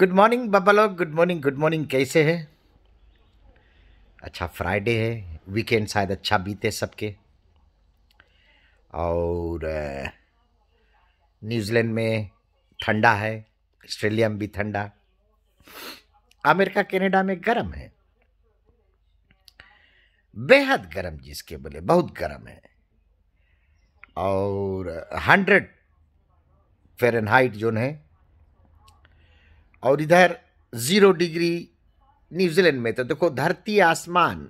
Good morning बाबा लोग good morning good morning कैसे हैं अच्छा फ्राइडे है वीकेंड शायद अच्छा बीते सबके और न्यूजीलैंड में ठंडा है ऑस्ट्रेलिया में भी ठंडा अमेरिका कनाडा में गर्म है बेहद गर्म जिसके बोले बहुत गर्म है और हंड्रेड फेरनहाइट जोन है और इधर ज़ीरो डिग्री न्यूजीलैंड में तो देखो धरती आसमान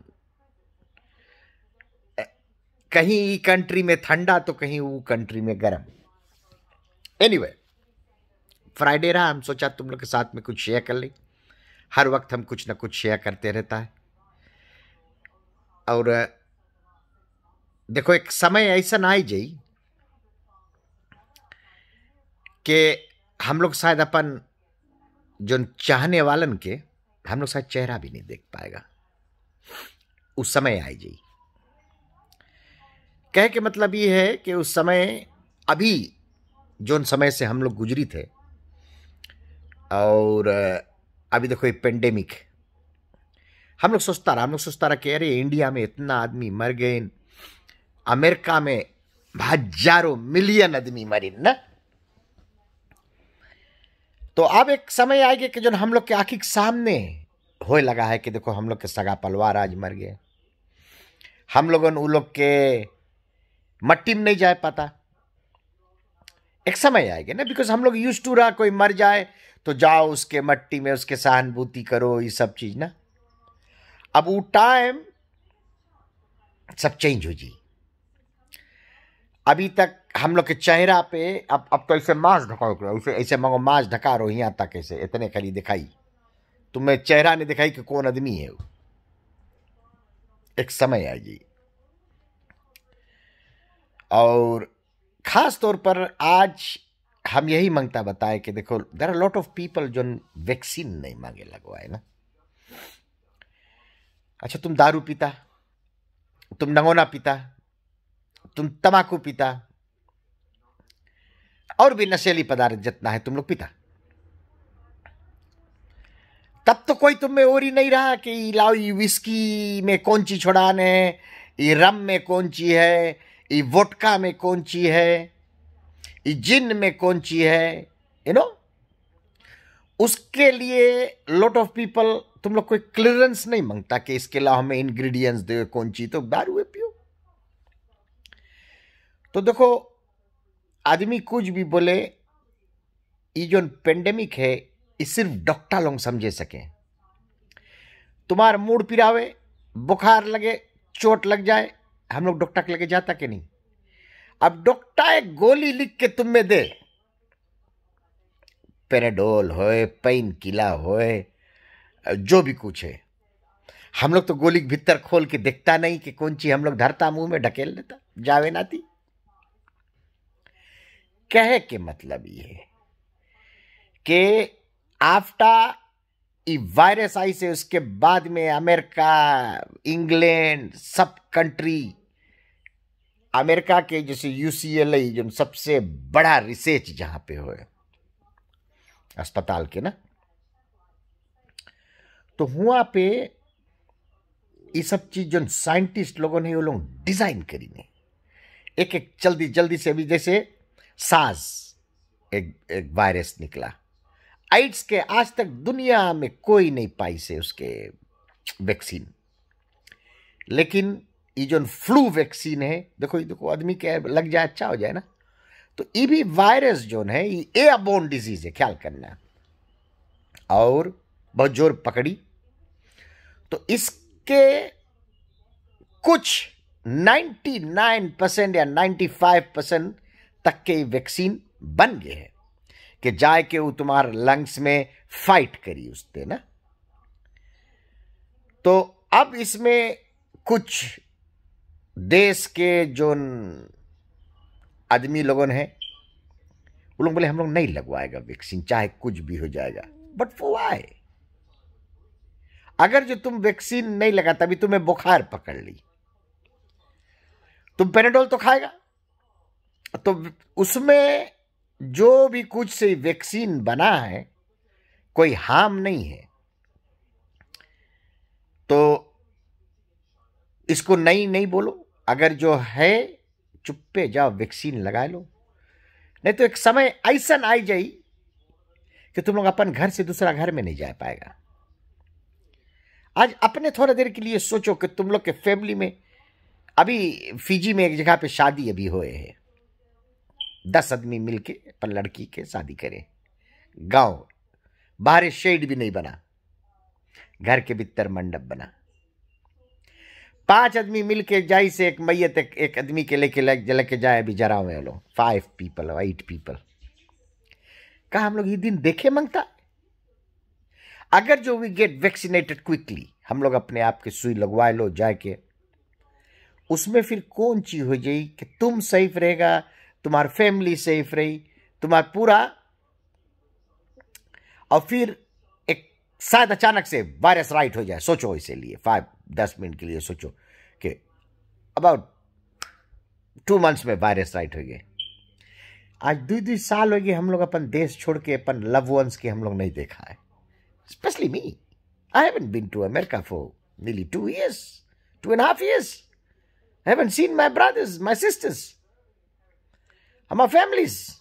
कहीं ई कंट्री में ठंडा तो कहीं वो कंट्री में गर्म एनीवे anyway, फ्राइडे रहा हम सोचा तुम लोग के साथ में कुछ शेयर कर लें हर वक्त हम कुछ ना कुछ शेयर करते रहता है और देखो एक समय ऐसा ना आई जाई कि हम लोग शायद अपन जो चाहने वालन के हम लोग शायद चेहरा भी नहीं देख पाएगा उस समय आई जी कह के मतलब ये है कि उस समय अभी जो समय से हम लोग गुजरी थे और अभी देखो ये पेंडेमिक हम लोग सोचता रहा हम लोग सोचता रहा कि अरे इंडिया में इतना आदमी मर गए अमेरिका में हजारों मिलियन आदमी मरी ना तो अब एक समय आएगा कि जो हम लोग के आखिर के सामने हो लगा है कि देखो हम लोग के सगा पलवार आज मर गए हम लोगन उन लोग के मट्टी में नहीं जा पाता एक समय आएगा ना बिकॉज हम लोग यूज टू रहा कोई मर जाए तो जाओ उसके मट्टी में उसके सहानुभूति करो ये सब चीज़ ना अब वो टाइम सब चेंज हो जी अभी तक हम लोग के चेहरा पे अब अब तो ऐसे मांस ढकाओ करो ऐसे ऐसे मांगो मांस ढका रो यहाँ तक ऐसे इतने खाली दिखाई तुम्हें चेहरा नहीं दिखाई कि कौन आदमी है वो एक समय आएगी और ख़ास तौर पर आज हम यही मांगता बताए कि देखो there are lot of people जो वैक्सीन नहीं मांगे लगवाए ना अच्छा तुम दारू पीता तुम नंगोना पीता तुम तमाकू पीता और भी नशेली पदार्थ जितना है तुम लोग पीता तब तो कोई तुम्हें और ही नहीं रहा कि लाओ ये विस्की में कौन ची छुड़ान है ये रम में कौन ची है ये वोटका में कौन ची है ये जिन में कौन ची है यू नो उसके लिए लॉट ऑफ पीपल तुम लोग कोई क्लियरेंस नहीं मांगता कि इसके अलावा हमें इंग्रेडिएंट्स दे कौन ची तो दारू है तो देखो आदमी कुछ भी बोले ये जो पेंडेमिक है ये सिर्फ डॉक्टर लोग समझे सके तुम्हार मूड पिरावे बुखार लगे चोट लग जाए हम लोग डॉक्टर के लगे जाता कि नहीं अब डॉक्टर एक गोली लिख के तुम में दे पेनेडोल होए पेन किला होए जो भी कुछ है हम लोग तो गोली भीतर खोल के देखता नहीं कि कौन चीज़ हम लोग धरता मुंह में ढकेल लेता जावे नाती कहे के मतलब ये कि आफ्टर ये वायरस आई से उसके बाद में अमेरिका इंग्लैंड सब कंट्री अमेरिका के जैसे यूसीएलए जो सबसे बड़ा रिसर्च जहाँ पे हो अस्पताल के ना तो वहाँ पे ये सब चीज़ जो साइंटिस्ट लोगों ने वो लोग डिज़ाइन करी ने एक एक जल्दी जल्दी से अभी जैसे साज एक एक वायरस निकला आइड्स के आज तक दुनिया में कोई नहीं पाई से उसके वैक्सीन लेकिन ये जो फ्लू वैक्सीन है देखो ये देखो आदमी क्या लग जाए अच्छा हो जाए ना तो ये भी वायरस जो है ये एयरबोर्न डिजीज है ख्याल करना और बहुत जोर पकड़ी तो इसके कुछ 99 परसेंट या 95 परसेंट तक के वैक्सीन बन गए हैं कि जाए के वो तुम्हार लंग्स में फाइट करी उसते ना तो अब इसमें कुछ देश के जो आदमी लोगों हैं वो लोग बोले हम लोग नहीं लगवाएगा वैक्सीन चाहे कुछ भी हो जाएगा बट वो आए अगर जो तुम वैक्सीन नहीं लगा तभी तुम्हें बुखार पकड़ ली तुम पेनाडोल तो खाएगा तो उसमें जो भी कुछ से वैक्सीन बना है कोई हार्म नहीं है तो इसको नहीं नहीं बोलो अगर जो है चुप्पे जाओ वैक्सीन लगा लो नहीं तो एक समय ऐसा आई जाए कि तुम लोग अपन घर से दूसरा घर में नहीं जा पाएगा आज अपने थोड़ा देर के लिए सोचो कि तुम लोग के फैमिली में अभी फिजी में एक जगह पे शादी अभी हुए हैं दस आदमी मिलके अपन लड़की के शादी करें गांव बाहर शेड भी नहीं बना घर के भीतर मंडप बना पांच आदमी मिलके जाए से एक मैय एक, एक आदमी के लेके लेके जाए अभी जरा हुए लोग फाइव पीपल एट पीपल कहा हम लोग ये दिन देखे मंगता अगर जो वी गेट वैक्सीनेटेड क्विकली हम लोग अपने आप के सुई लगवा लो जाके उसमें फिर कौन चीज हो जाए कि तुम सेफ रहेगा तुम्हार फैमिली सेफ रही तुम्हारा पूरा और फिर एक शायद अचानक से वायरस राइट हो जाए सोचो इसीलिए फाइव दस मिनट के लिए सोचो कि अबाउट टू मंथ्स में वायरस राइट हो गए आज दो दो साल हो गए हम लोग अपन देश छोड़ के अपन लव वंस के हम लोग नहीं देखा है specially me I haven't been to America for nearly two years two and half years I haven't seen my brothers, my sisters. Our families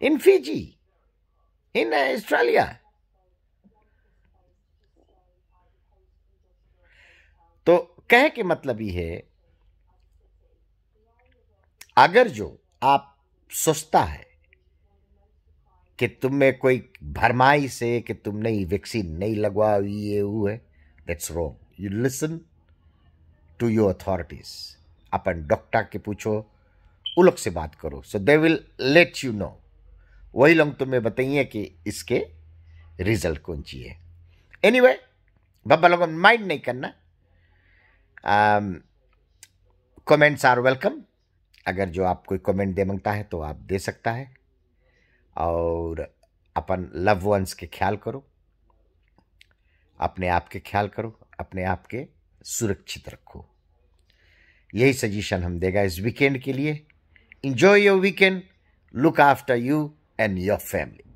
in Fiji, in uh, Australia. तो कह के मतलब ये है अगर जो आप सोचता है कि तुम में कोई भरमाई से कि तुमने ये वैक्सीन नहीं हुई ये है that's wrong you listen to your authorities अपन डॉक्टर के पूछो वो लोग से बात करो so they will let you know वही लोग तुम्हें बताइए कि इसके रिजल्ट कौन चाहिए एनी वे बब्बा लोगों माइंड नहीं करना कमेंट्स आर वेलकम अगर जो आप कोई कमेंट दे मांगता है तो आप दे सकता है और अपन लव वंस के ख्याल करो अपने आप के ख्याल करो अपने आप के सुरक्षित रखो यही सजेशन हम देगा इस वीकेंड के लिए Enjoy your weekend. Look after you and your family.